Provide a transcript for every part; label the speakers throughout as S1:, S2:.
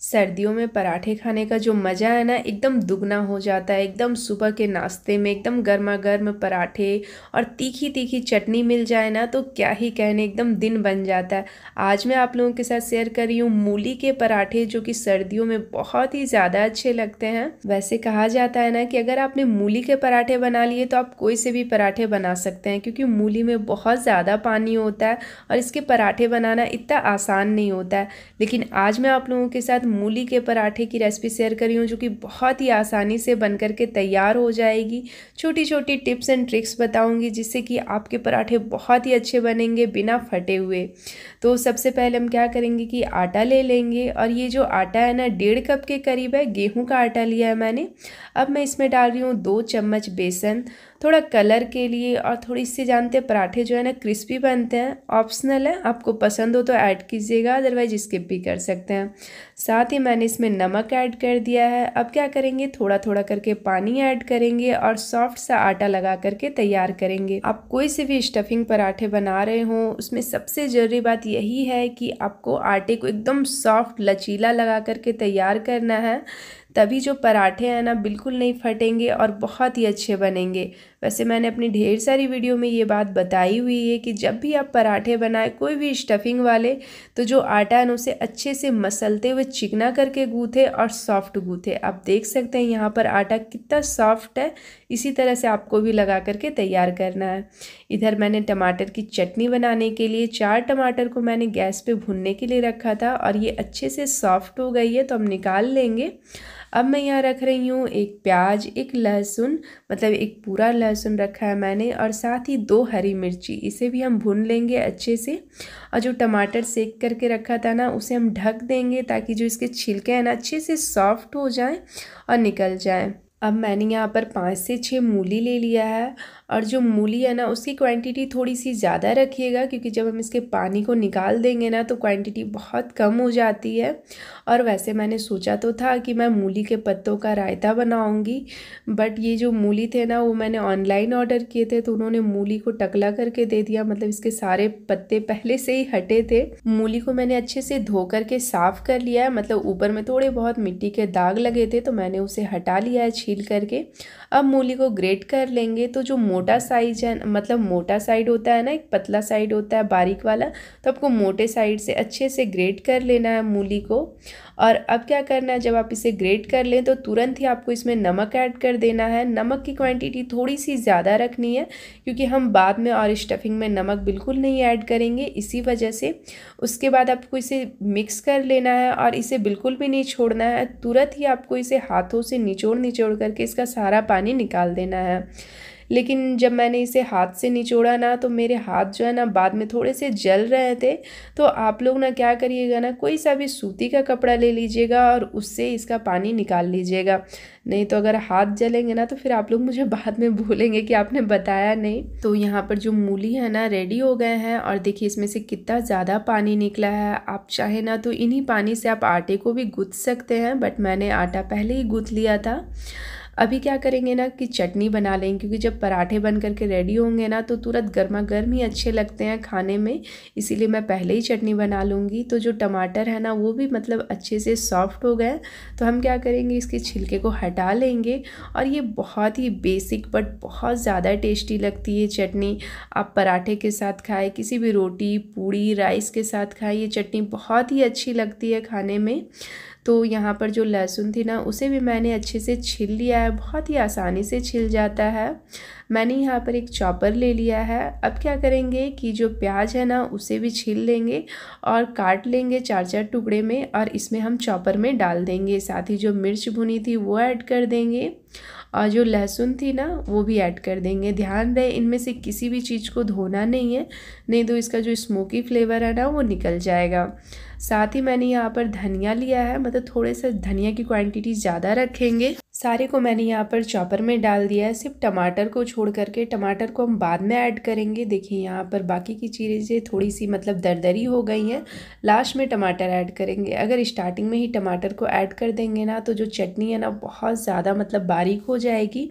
S1: सर्दियों में पराठे खाने का जो मज़ा है ना एकदम दुगना हो जाता है एकदम सुबह के नाश्ते में एकदम गर्मा गर्म पराठे और तीखी तीखी चटनी मिल जाए ना तो क्या ही कहने एकदम दिन बन जाता है आज मैं आप लोगों के साथ शेयर कर रही हूँ मूली के पराठे जो कि सर्दियों में बहुत ही ज़्यादा अच्छे लगते हैं वैसे कहा जाता है ना कि अगर आपने मूली के पराठे बना लिए तो आप कोई से भी पराठे बना सकते हैं क्योंकि मूली में बहुत ज़्यादा पानी होता है और इसके पराठे बनाना इतना आसान नहीं होता है लेकिन आज मैं आप लोगों के साथ मूली के पराठे की रेसिपी शेयर कर रही हूँ जो कि बहुत ही आसानी से बन करके के तैयार हो जाएगी छोटी छोटी टिप्स एंड ट्रिक्स बताऊँगी जिससे कि आपके पराठे बहुत ही अच्छे बनेंगे बिना फटे हुए तो सबसे पहले हम क्या करेंगे कि आटा ले लेंगे और ये जो आटा है ना डेढ़ कप के करीब है गेहूँ का आटा लिया है मैंने अब मैं इसमें डाल रही हूँ दो चम्मच बेसन थोड़ा कलर के लिए और थोड़ी सी जानते हैं पराठे जो है ना क्रिस्पी बनते हैं ऑप्शनल है आपको पसंद हो तो ऐड कीजिएगा अदरवाइज स्किप भी कर सकते हैं साथ ही मैंने इसमें नमक ऐड कर दिया है अब क्या करेंगे थोड़ा थोड़ा करके पानी ऐड करेंगे और सॉफ्ट सा आटा लगा करके तैयार करेंगे आप कोई से भी स्टफिंग पराठे बना रहे हों उसमें सबसे ज़रूरी बात यही है कि आपको आटे को एकदम सॉफ्ट लचीला लगा करके तैयार करना है तभी जो पराठे हैं ना बिल्कुल नहीं फटेंगे और बहुत ही अच्छे बनेंगे वैसे मैंने अपनी ढेर सारी वीडियो में ये बात बताई हुई है कि जब भी आप पराठे बनाए कोई भी स्टफिंग वाले तो जो आटा है उसे अच्छे से मसलते हुए चिकना करके गूँथे और सॉफ्ट गूँथे आप देख सकते हैं यहाँ पर आटा कितना सॉफ्ट है इसी तरह से आपको भी लगा करके तैयार करना है इधर मैंने टमाटर की चटनी बनाने के लिए चार टमाटर को मैंने गैस पर भुनने के लिए रखा था और ये अच्छे से सॉफ्ट हो गई है तो हम निकाल लेंगे अब मैं यहाँ रख रही हूँ एक प्याज एक लहसुन मतलब एक पूरा लहसुन रखा है मैंने और साथ ही दो हरी मिर्ची इसे भी हम भून लेंगे अच्छे से और जो टमाटर सेक करके रखा था ना उसे हम ढक देंगे ताकि जो इसके छिलके हैं ना अच्छे से सॉफ्ट हो जाएँ और निकल जाएँ अब मैंने यहाँ पर पाँच से छः मूली ले लिया है और जो मूली है ना उसकी क्वांटिटी थोड़ी सी ज़्यादा रखिएगा क्योंकि जब हम इसके पानी को निकाल देंगे ना तो क्वांटिटी बहुत कम हो जाती है और वैसे मैंने सोचा तो था कि मैं मूली के पत्तों का रायता बनाऊंगी बट ये जो मूली थे ना वो मैंने ऑनलाइन ऑर्डर किए थे तो उन्होंने मूली को टकला करके दे दिया मतलब इसके सारे पत्ते पहले से ही हटे थे मूली को मैंने अच्छे से धो करके साफ़ कर लिया है मतलब ऊपर में थोड़े बहुत मिट्टी के दाग लगे थे तो मैंने उसे हटा लिया है छील करके अब मूली को ग्रेट कर लेंगे तो जो मोटा साइज है मतलब मोटा साइड होता है ना एक पतला साइड होता है बारीक वाला तो आपको मोटे साइड से अच्छे से ग्रेट कर लेना है मूली को और अब क्या करना है जब आप इसे ग्रेट कर लें तो तुरंत ही आपको इसमें नमक ऐड कर देना है नमक की क्वांटिटी थोड़ी सी ज़्यादा रखनी है क्योंकि हम बाद में और स्टफिंग में नमक बिल्कुल नहीं ऐड करेंगे इसी वजह से उसके बाद आपको इसे मिक्स कर लेना है और इसे बिल्कुल भी नहीं छोड़ना है तुरंत ही आपको इसे हाथों से निचोड़ निचोड़ करके इसका सारा पानी निकाल देना है लेकिन जब मैंने इसे हाथ से निचोड़ा ना तो मेरे हाथ जो है ना बाद में थोड़े से जल रहे थे तो आप लोग ना क्या करिएगा ना कोई सा भी सूती का कपड़ा ले लीजिएगा और उससे इसका पानी निकाल लीजिएगा नहीं तो अगर हाथ जलेंगे ना तो फिर आप लोग मुझे बाद में बोलेंगे कि आपने बताया नहीं तो यहाँ पर जो मूली है ना रेडी हो गए हैं और देखिए इसमें से कितना ज़्यादा पानी निकला है आप चाहे ना तो इन्हीं पानी से आप आटे को भी गूँथ सकते हैं बट मैंने आटा पहले ही गूँथ लिया था अभी क्या करेंगे ना कि चटनी बना लेंगे क्योंकि जब पराठे बन करके रेडी होंगे ना तो तुरंत गर्मा गर्म ही अच्छे लगते हैं खाने में इसीलिए मैं पहले ही चटनी बना लूँगी तो जो टमाटर है ना वो भी मतलब अच्छे से सॉफ्ट हो गए तो हम क्या करेंगे इसके छिलके को हटा लेंगे और ये बहुत ही बेसिक बट बहुत ज़्यादा टेस्टी लगती है चटनी आप पराठे के साथ खाएँ किसी भी रोटी पूड़ी राइस के साथ खाएँ ये चटनी बहुत ही अच्छी लगती है खाने में तो यहाँ पर जो लहसुन थी ना उसे भी मैंने अच्छे से छिल लिया है बहुत ही आसानी से छिल जाता है मैंने यहाँ पर एक चॉपर ले लिया है अब क्या करेंगे कि जो प्याज है ना उसे भी छील लेंगे और काट लेंगे चार चार टुकड़े में और इसमें हम चॉपर में डाल देंगे साथ ही जो मिर्च भुनी थी वो ऐड कर देंगे और जो लहसुन थी ना वो भी ऐड कर देंगे ध्यान रहे इनमें से किसी भी चीज़ को धोना नहीं है नहीं तो इसका जो स्मोकी फ्लेवर है ना वो निकल जाएगा साथ ही मैंने यहाँ पर धनिया लिया है मतलब थोड़े से धनिया की क्वांटिटी ज़्यादा रखेंगे सारे को मैंने यहाँ पर चॉपर में डाल दिया है सिर्फ टमाटर को छोड़ करके टमाटर को हम बाद में ऐड करेंगे देखिए यहाँ पर बाकी की चीज़ें थोड़ी सी मतलब दरदरी हो गई हैं लास्ट में टमाटर ऐड करेंगे अगर स्टार्टिंग में ही टमाटर को ऐड कर देंगे ना तो जो चटनी है ना बहुत ज़्यादा मतलब बारीक हो जाएगी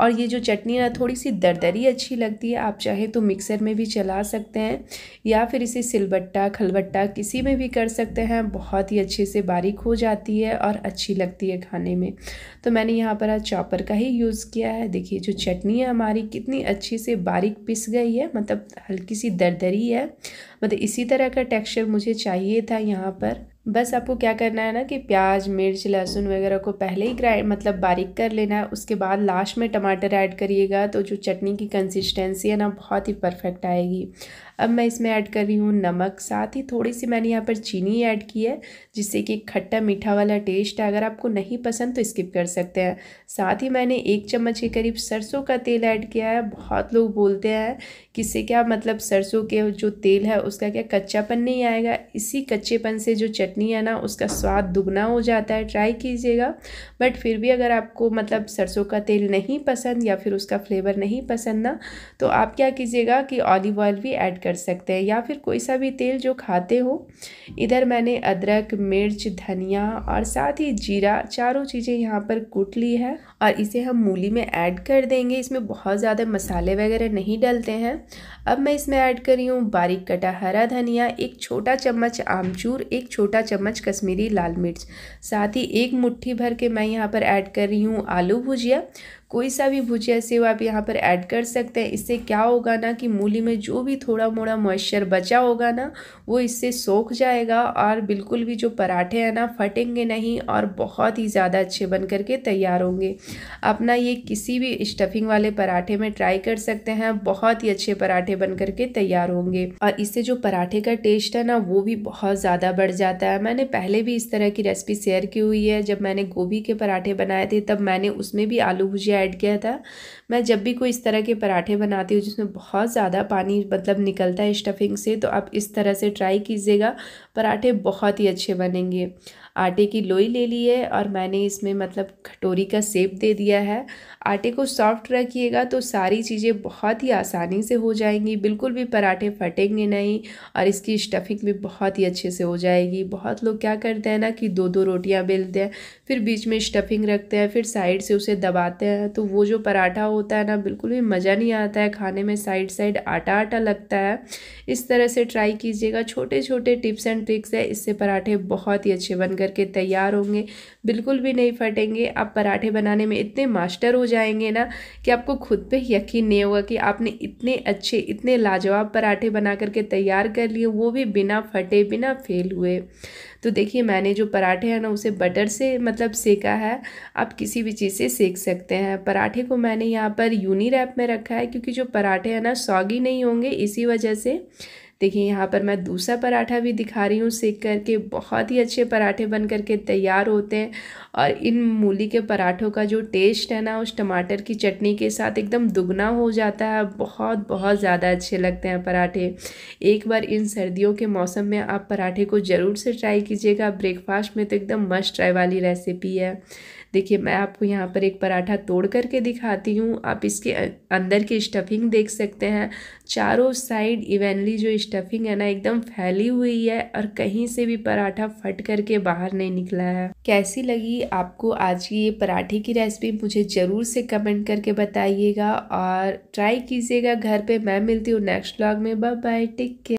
S1: और ये जो चटनी है ना थोड़ी सी दरदरी अच्छी लगती है आप चाहे तो मिक्सर में भी चला सकते हैं या फिर इसे सिलबट्टा खलबट्टा किसी में भी कर सकते हैं बहुत ही अच्छे से बारीक हो जाती है और अच्छी लगती है खाने में तो मैंने यहाँ पर आज चॉपर का ही यूज़ किया है देखिए जो चटनी है हमारी कितनी अच्छी से बारीक पिस गई है मतलब हल्की सी दरदरी है मतलब इसी तरह का टेक्स्चर मुझे चाहिए था यहाँ पर बस आपको क्या करना है ना कि प्याज मिर्च लहसुन वगैरह को पहले ही ग्राइंड मतलब बारीक कर लेना है उसके बाद लास्ट में टमाटर ऐड करिएगा तो जो चटनी की कंसिस्टेंसी है ना बहुत ही परफेक्ट आएगी अब मैं इसमें ऐड कर रही हूँ नमक साथ ही थोड़ी सी मैंने यहाँ पर चीनी ऐड की है जिससे कि खट्टा मीठा वाला टेस्ट है अगर आपको नहीं पसंद तो स्किप कर सकते हैं साथ ही मैंने एक चम्मच के करीब सरसों का तेल ऐड किया है बहुत लोग बोलते हैं कि इससे क्या मतलब सरसों के जो तेल है उसका क्या कच्चापन नहीं आएगा इसी कच्चेपन से जो चटनी है ना उसका स्वाद दुगना हो जाता है ट्राई कीजिएगा बट फिर भी अगर आपको मतलब सरसों का तेल नहीं पसंद या फिर उसका फ्लेवर नहीं पसंद ना तो आप क्या कीजिएगा कि ऑलिव ऑयल भी ऐड कर कर सकते हैं या फिर कोई सा भी तेल जो खाते हो इधर मैंने अदरक मिर्च धनिया और साथ ही जीरा चारों चीज़ें यहाँ पर कूट ली है और इसे हम मूली में ऐड कर देंगे इसमें बहुत ज़्यादा मसाले वगैरह नहीं डलते हैं अब मैं इसमें ऐड कर रही हूँ बारीक कटा हरा धनिया एक छोटा चम्मच आमचूर एक छोटा चम्मच कश्मीरी लाल मिर्च साथ ही एक मुट्ठी भर के मैं यहाँ पर ऐड कर रही हूँ आलू भुजिया कोई सा भी भुजिया सेव आप यहाँ पर ऐड कर सकते हैं इससे क्या होगा ना कि मूली में जो भी थोड़ा मोड़ा मॉइस्चर बचा होगा ना वो इससे सोख जाएगा और बिल्कुल भी जो पराठे हैं ना फटेंगे नहीं और बहुत ही ज़्यादा अच्छे बन करके तैयार होंगे अपना ये किसी भी स्टफिंग वाले पराठे में ट्राई कर सकते हैं बहुत ही अच्छे पराठे बन करके तैयार होंगे और इससे जो पराठे का टेस्ट है ना वो भी बहुत ज़्यादा बढ़ जाता है मैंने पहले भी इस तरह की रेसिपी शेयर की हुई है जब मैंने गोभी के पराठे बनाए थे तब मैंने उसमें भी आलू भुजिया ऐड किया था मैं जब भी कोई इस तरह के पराठे बनाती हूँ जिसमें बहुत ज़्यादा पानी मतलब निकलता है स्टफिंग से तो आप इस तरह से ट्राई कीजिएगा पराठे बहुत ही अच्छे बनेंगे आटे की लोई ले ली है और मैंने इसमें मतलब कटोरी का सेप दे दिया है आटे को सॉफ्ट रखिएगा तो सारी चीज़ें बहुत ही आसानी से हो जाएंगी बिल्कुल भी पराठे फटेंगे नहीं और इसकी स्टफिंग भी बहुत ही अच्छे से हो जाएगी बहुत लोग क्या करते हैं ना कि दो दो रोटियाँ बेलते हैं फिर बीच में स्टफिंग रखते हैं फिर साइड से उसे दबाते हैं तो वो जो पराठा होता है ना बिल्कुल भी मज़ा नहीं आता है खाने में साइड साइड आटा आटा लगता है इस तरह से ट्राई कीजिएगा छोटे छोटे टिप्स एंड ट्रिक्स है इससे पराठे बहुत ही अच्छे गए करके तैयार होंगे बिल्कुल भी नहीं फटेंगे आप पराठे बनाने में इतने मास्टर हो जाएंगे ना कि आपको खुद पे यकीन नहीं होगा कि आपने इतने अच्छे इतने लाजवाब पराठे बना करके तैयार कर लिए वो भी बिना फटे बिना फेल हुए तो देखिए मैंने जो पराठे हैं ना उसे बटर से मतलब सेका है आप किसी भी चीज़ से सेक सकते हैं पराठे को मैंने यहाँ पर यूनी रैप में रखा है क्योंकि जो पराठे हैं ना सॉगी नहीं होंगे इसी वजह से देखिए यहाँ पर मैं दूसरा पराठा भी दिखा रही हूँ सेक करके बहुत ही अच्छे पराठे बन करके तैयार होते हैं और इन मूली के पराठों का जो टेस्ट है ना उस टमाटर की चटनी के साथ एकदम दुगना हो जाता है बहुत बहुत ज़्यादा अच्छे लगते हैं पराठे एक बार इन सर्दियों के मौसम में आप पराठे को ज़रूर से ट्राई कीजिएगा ब्रेकफास्ट में तो एकदम मस्ट ट्राई वाली रेसिपी है देखिए मैं आपको यहाँ पर एक पराठा तोड़ करके दिखाती हूँ आप इसके अंदर की स्टफिंग देख सकते हैं चारों साइड इवेनली जो स्टफिंग है ना एकदम फैली हुई है और कहीं से भी पराठा फट करके बाहर नहीं निकला है कैसी लगी आपको आज की ये पराठे की रेसिपी मुझे ज़रूर से कमेंट करके बताइएगा और ट्राई कीजिएगा घर पे मैं मिलती हूँ नेक्स्ट ब्लॉग में बाय बाय टेक केयर